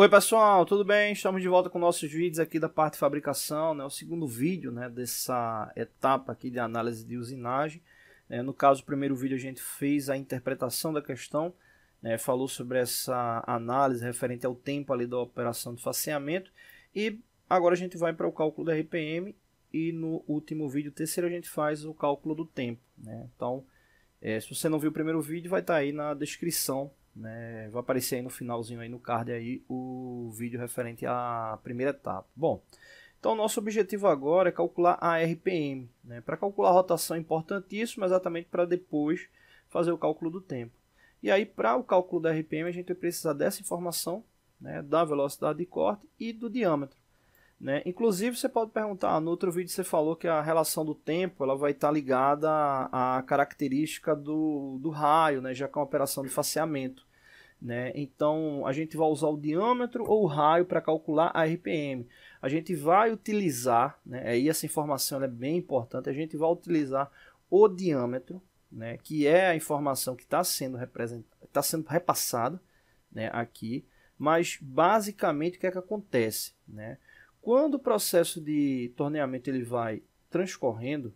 Oi pessoal, tudo bem? Estamos de volta com nossos vídeos aqui da parte de fabricação, né? o segundo vídeo né, dessa etapa aqui de análise de usinagem. É, no caso, o primeiro vídeo a gente fez a interpretação da questão, né, falou sobre essa análise referente ao tempo ali da operação de faceamento e agora a gente vai para o cálculo da RPM e no último vídeo, terceiro, a gente faz o cálculo do tempo. Né? Então, é, se você não viu o primeiro vídeo, vai estar tá aí na descrição né? Vai aparecer aí no finalzinho aí no card aí o vídeo referente à primeira etapa. Bom, então nosso objetivo agora é calcular a RPM. Né? Para calcular a rotação é importantíssimo, exatamente para depois fazer o cálculo do tempo. E aí para o cálculo da RPM a gente vai precisar dessa informação, né? da velocidade de corte e do diâmetro. Né? Inclusive, você pode perguntar, no outro vídeo você falou que a relação do tempo ela vai estar ligada à, característica do, do raio, né? já que é uma operação de faceamento. Né? Então, a gente vai usar o diâmetro ou o raio para calcular a RPM. A gente vai utilizar, né? É aí essa informação é bem importante, a gente vai utilizar o diâmetro, né? que é a informação que está sendo, represent... tá sendo repassada né? aqui, mas basicamente o que é que acontece? Né? Quando o processo de torneamento ele vai transcorrendo,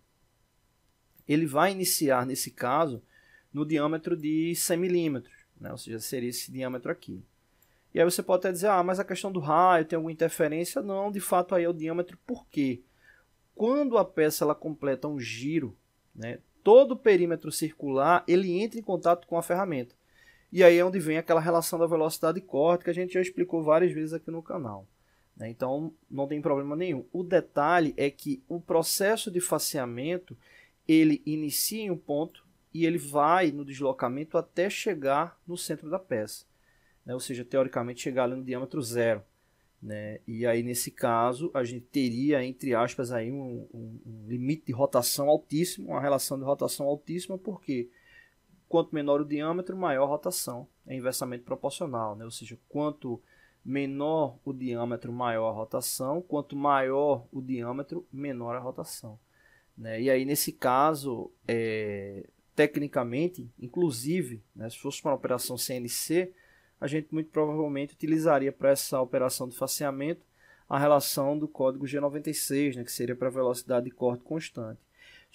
ele vai iniciar, nesse caso, no diâmetro de 100 milímetros, né? ou seja, seria esse diâmetro aqui. E aí você pode até dizer, ah, mas a questão do raio tem alguma interferência? Não, de fato aí é o diâmetro, por quê? Quando a peça ela completa um giro, né, todo o perímetro circular ele entra em contato com a ferramenta. E aí é onde vem aquela relação da velocidade de corte que a gente já explicou várias vezes aqui no canal. Né? Então não tem problema nenhum. O detalhe é que o processo de faceamento ele inicia em um ponto e ele vai no deslocamento até chegar no centro da peça, né? ou seja, teoricamente chegar ali no diâmetro zero. Né? E aí nesse caso a gente teria entre aspas aí um, um, um limite de rotação altíssimo, uma relação de rotação altíssima, porque quanto menor o diâmetro, maior a rotação, é inversamente proporcional, né? ou seja, quanto menor o diâmetro, maior a rotação. Quanto maior o diâmetro, menor a rotação. Né? E aí, nesse caso, é, tecnicamente, inclusive, né, se fosse uma operação CNC, a gente muito provavelmente utilizaria para essa operação de faceamento a relação do código G96, né, que seria para velocidade de corte constante.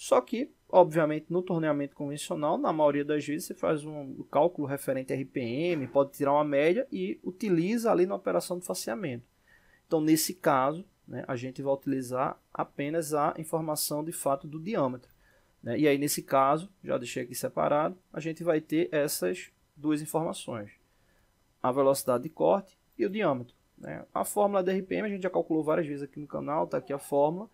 Só que, obviamente, no torneamento convencional, na maioria das vezes, você faz um cálculo referente a RPM, pode tirar uma média e utiliza ali na operação de faceamento. Então, nesse caso, né, a gente vai utilizar apenas a informação de fato do diâmetro. Né? E aí, nesse caso, já deixei aqui separado, a gente vai ter essas duas informações. A velocidade de corte e o diâmetro. Né? A fórmula da RPM a gente já calculou várias vezes aqui no canal, está aqui a fórmula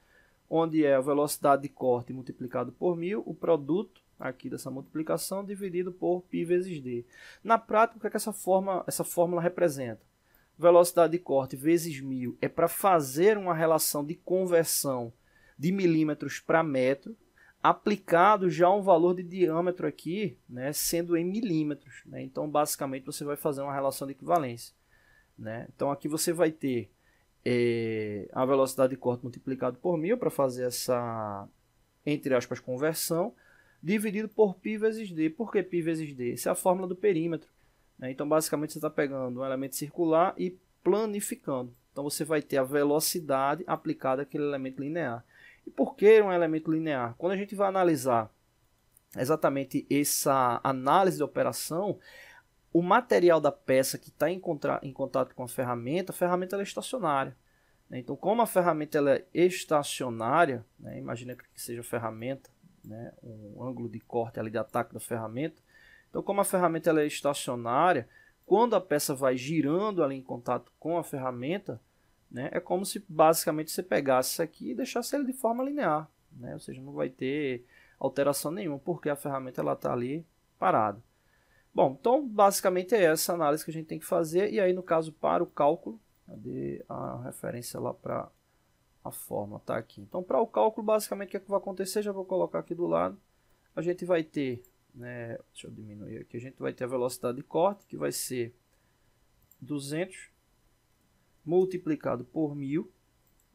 onde é a velocidade de corte multiplicado por mil, o produto aqui dessa multiplicação dividido por π vezes d. Na prática, o que, é que essa, forma, essa fórmula representa? Velocidade de corte vezes mil é para fazer uma relação de conversão de milímetros para metro, aplicado já um valor de diâmetro aqui, né, sendo em milímetros. Né? Então, basicamente, você vai fazer uma relação de equivalência. Né? Então, aqui você vai ter é, a velocidade de corte multiplicado por mil para fazer essa, entre aspas, conversão, dividido por π vezes d. Por que π vezes d? Essa é a fórmula do perímetro. Né? Então, basicamente, você está pegando um elemento circular e planificando. Então, você vai ter a velocidade aplicada àquele elemento linear. E por que um elemento linear? Quando a gente vai analisar exatamente essa análise de operação, o material da peça que está em, em, contato com a ferramenta, a ferramenta é estacionária. Né? Então, como a ferramenta ela é estacionária, né? imagina que seja a ferramenta, né? um ângulo de corte ali de ataque da ferramenta. Então, como a ferramenta ela é estacionária, quando a peça vai girando ali em contato com a ferramenta, né? é como se basicamente você pegasse isso aqui e deixasse ele de forma linear. Né? Ou seja, não vai ter alteração nenhuma, porque a ferramenta está ali parada. Bom, então basicamente é essa análise que a gente tem que fazer, e aí no caso para o cálculo, cadê a referência lá para a forma, tá aqui. Então para o cálculo basicamente o que, é que vai acontecer, já vou colocar aqui do lado, a gente vai ter, né, deixa eu diminuir aqui, a gente vai ter a velocidade de corte que vai ser 200 multiplicado por 1000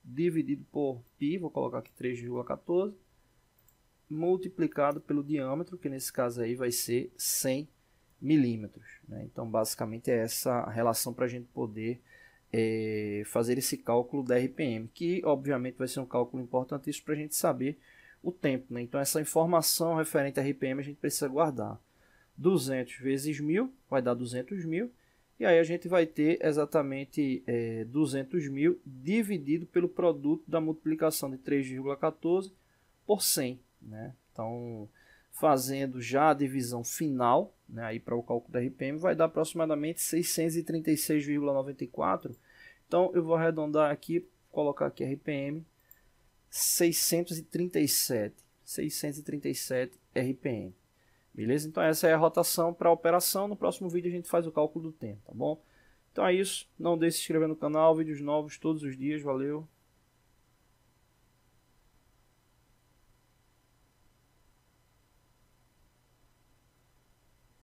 dividido por π, vou colocar aqui 3,14, multiplicado pelo diâmetro, que nesse caso aí vai ser 100 milímetros. Né? Então, basicamente, é essa relação para a gente poder é, fazer esse cálculo da RPM, que obviamente vai ser um cálculo importantíssimo para a gente saber o tempo. Né? Então, essa informação referente à RPM a gente precisa guardar. 200 vezes 1.000 vai dar 200 mil, e aí a gente vai ter exatamente é, 200 mil dividido pelo produto da multiplicação de 3,14 por 100. Né? Então, fazendo já a divisão final, né, aí para o cálculo da RPM, vai dar aproximadamente 636,94. Então eu vou arredondar aqui, colocar aqui RPM 637, 637 RPM. Beleza? Então essa é a rotação para a operação. No próximo vídeo a gente faz o cálculo do tempo, tá bom? Então é isso. Não deixe de se inscrever no canal, vídeos novos todos os dias. Valeu.